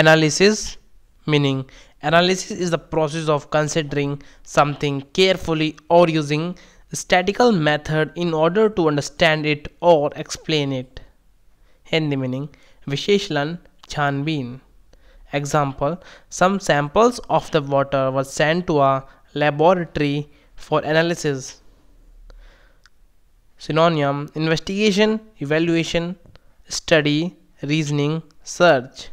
analysis meaning analysis is the process of considering something carefully or using statical method in order to understand it or explain it hindi meaning visheshlan chanbin example some samples of the water were sent to a laboratory for analysis synonym investigation evaluation study reasoning search